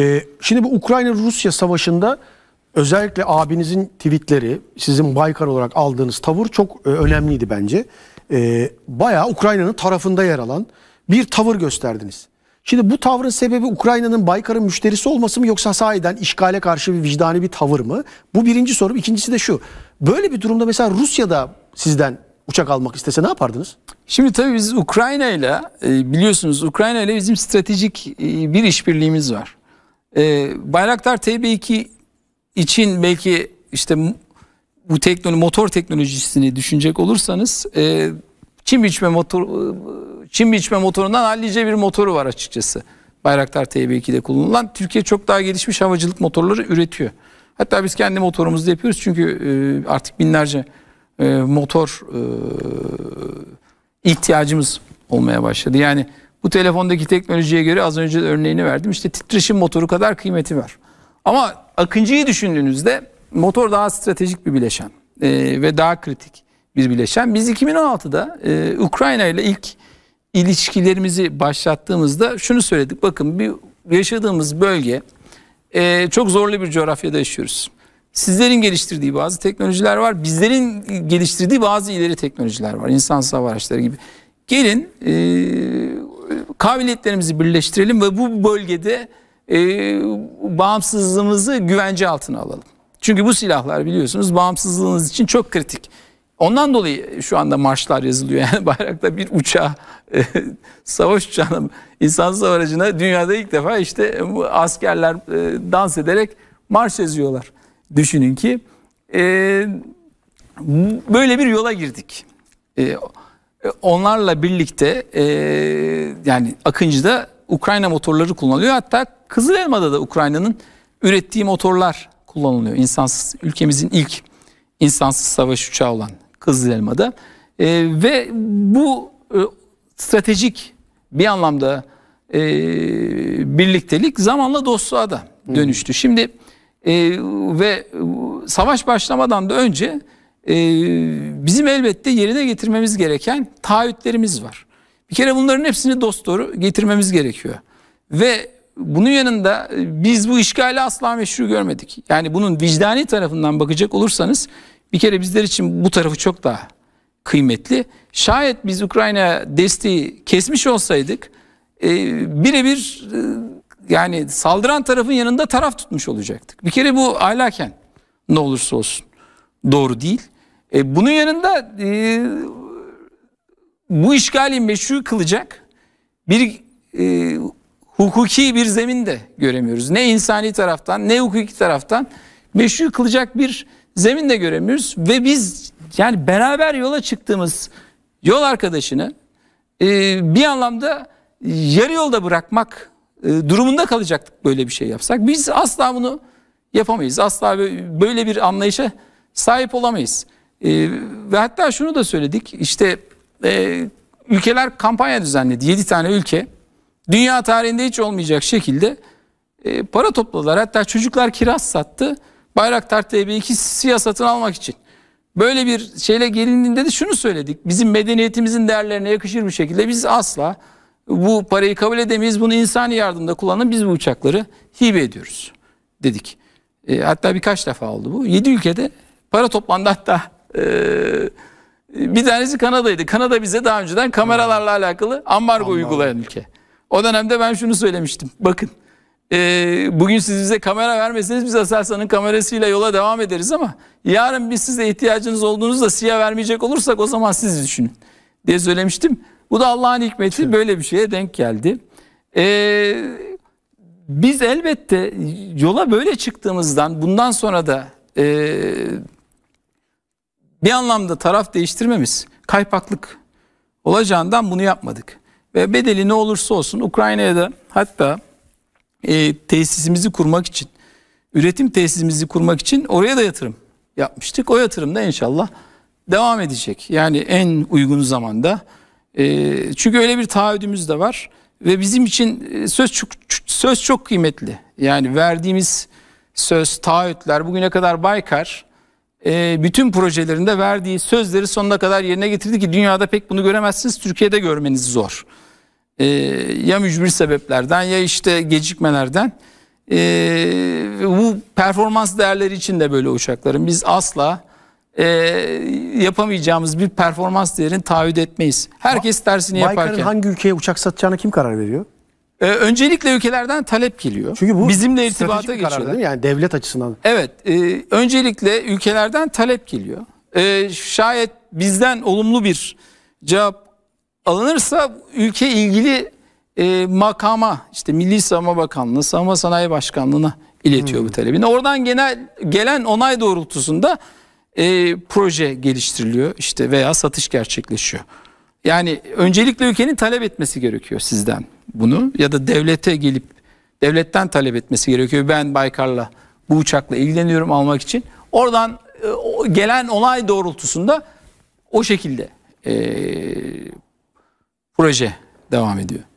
Ee, şimdi bu Ukrayna-Rusya savaşında özellikle abinizin tweetleri, sizin Baykar olarak aldığınız tavır çok e, önemliydi bence. Ee, bayağı Ukrayna'nın tarafında yer alan bir tavır gösterdiniz. Şimdi bu tavrın sebebi Ukrayna'nın Baykar'ın müşterisi olması mı yoksa sahiden işgale karşı bir vicdani bir tavır mı? Bu birinci sorum. İkincisi de şu. Böyle bir durumda mesela Rusya'da sizden uçak almak istese ne yapardınız? Şimdi tabii biz Ukrayna ile e, biliyorsunuz Ukrayna ile bizim stratejik e, bir işbirliğimiz var. Ee, Bayraktar TB2 için belki işte bu teknoloji motor teknolojisini düşünecek olursanız e, çim biçme motor e, çim biçme motorundan hallice bir motoru var açıkçası. Bayraktar TB2'de kullanılan Türkiye çok daha gelişmiş havacılık motorları üretiyor. Hatta biz kendi motorumuzu yapıyoruz çünkü e, artık binlerce e, motor e, ihtiyacımız olmaya başladı. Yani bu telefondaki teknolojiye göre az önce örneğini verdim. İşte titreşim motoru kadar kıymeti var. Ama Akıncı'yı düşündüğünüzde motor daha stratejik bir bileşen e, ve daha kritik bir bileşen. Biz 2016'da e, Ukrayna ile ilk ilişkilerimizi başlattığımızda şunu söyledik. Bakın bir yaşadığımız bölge e, çok zorlu bir coğrafyada yaşıyoruz. Sizlerin geliştirdiği bazı teknolojiler var. Bizlerin geliştirdiği bazı ileri teknolojiler var. İnsansız hava araçları gibi. Gelin e, kabiliyetlerimizi birleştirelim ve bu bölgede e, bağımsızlığımızı güvence altına alalım. Çünkü bu silahlar biliyorsunuz bağımsızlığınız için çok kritik. Ondan dolayı şu anda marşlar yazılıyor. Yani bayrakta bir uçağa, e, savaş uçağına, insansız aracına dünyada ilk defa işte askerler e, dans ederek marş yazıyorlar. Düşünün ki e, böyle bir yola girdik. E, e, onlarla birlikte e, yani Akıncı'da Ukrayna motorları kullanılıyor. Hatta Kızıl Elma'da da Ukrayna'nın ürettiği motorlar kullanılıyor. İnsansız ülkemizin ilk insansız savaş uçağı olan Kızılelma'da. E, ve bu e, stratejik bir anlamda e, birliktelik zamanla dostluğa da dönüştü. Şimdi e, ve savaş başlamadan da önce ee, bizim elbette yerine getirmemiz gereken taahhütlerimiz var. Bir kere bunların hepsini dosdoğru getirmemiz gerekiyor. Ve bunun yanında e, biz bu işgali asla meşru görmedik. Yani bunun vicdani tarafından bakacak olursanız bir kere bizler için bu tarafı çok daha kıymetli. Şayet biz Ukrayna desteği kesmiş olsaydık e, birebir e, yani saldıran tarafın yanında taraf tutmuş olacaktık. Bir kere bu ahlaken ne olursa olsun doğru değil. E, bunun yanında e, bu işgali meşru kılacak bir e, hukuki bir zemin de göremiyoruz. Ne insani taraftan ne hukuki taraftan meşru kılacak bir zemin de göremiyoruz. Ve biz yani beraber yola çıktığımız yol arkadaşını e, bir anlamda yarı yolda bırakmak e, durumunda kalacaktık böyle bir şey yapsak. Biz asla bunu yapamayız. Asla böyle bir anlayışa sahip olamayız. E, ve hatta şunu da söyledik işte e, ülkeler kampanya düzenledi 7 tane ülke dünya tarihinde hiç olmayacak şekilde e, para topladılar hatta çocuklar kiraz sattı Bayraktar TB2 siyah satın almak için. Böyle bir şeyle gelindiğinde de şunu söyledik bizim medeniyetimizin değerlerine yakışır bir şekilde biz asla bu parayı kabul edemeyiz bunu insani yardımda kullanın biz bu uçakları hibe ediyoruz dedik. E, hatta birkaç defa oldu bu. 7 ülkede Para toplandı hatta. E, bir tanesi Kanada'ydı. Kanada bize daha önceden kameralarla hmm. alakalı ambargo Anladım. uygulayan ülke. O dönemde ben şunu söylemiştim. Bakın e, bugün siz bize kamera vermeseniz biz Aselsan'ın kamerasıyla yola devam ederiz ama yarın biz size ihtiyacınız olduğunuzda siyah vermeyecek olursak o zaman siz düşünün diye söylemiştim. Bu da Allah'ın hikmeti evet. böyle bir şeye denk geldi. Ee, biz elbette yola böyle çıktığımızdan bundan sonra da e, bir anlamda taraf değiştirmemiz kaypaklık olacağından bunu yapmadık. Ve bedeli ne olursa olsun Ukrayna'ya da hatta e, tesisimizi kurmak için, üretim tesisimizi kurmak için oraya da yatırım yapmıştık. O yatırım da inşallah devam edecek. Yani en uygun zamanda. E, çünkü öyle bir taahhüdümüz de var ve bizim için e, söz çok söz çok kıymetli. Yani verdiğimiz söz, taahhütler bugüne kadar Baykar ee, bütün projelerinde verdiği sözleri sonuna kadar yerine getirdi ki dünyada pek bunu göremezsiniz. Türkiye'de görmeniz zor. Ee, ya mücbir sebeplerden ya işte gecikmelerden. Ee, bu performans değerleri için de böyle uçakların. Biz asla e, yapamayacağımız bir performans değerini taahhüt etmeyiz. Herkes tersini Baykar'ın yaparken. Baykar'ın hangi ülkeye uçak satacağına kim karar veriyor? Ee, öncelikle ülkelerden talep geliyor. Çünkü bu bizimle irtibata geçiyorlar. Yani devlet açısından. Evet. E, öncelikle ülkelerden talep geliyor. E, şayet bizden olumlu bir cevap alınırsa ülke ilgili e, makama işte Milli Savunma Bakanlığı, Savunma Sanayi Başkanlığı'na iletiyor hmm. bu talebini. Oradan genel gelen onay doğrultusunda e, proje geliştiriliyor işte veya satış gerçekleşiyor. Yani öncelikle ülkenin talep etmesi gerekiyor sizden bunu ya da devlete gelip devletten talep etmesi gerekiyor. Ben Baykar'la bu uçakla ilgileniyorum almak için. Oradan e, gelen olay doğrultusunda o şekilde e, proje devam ediyor.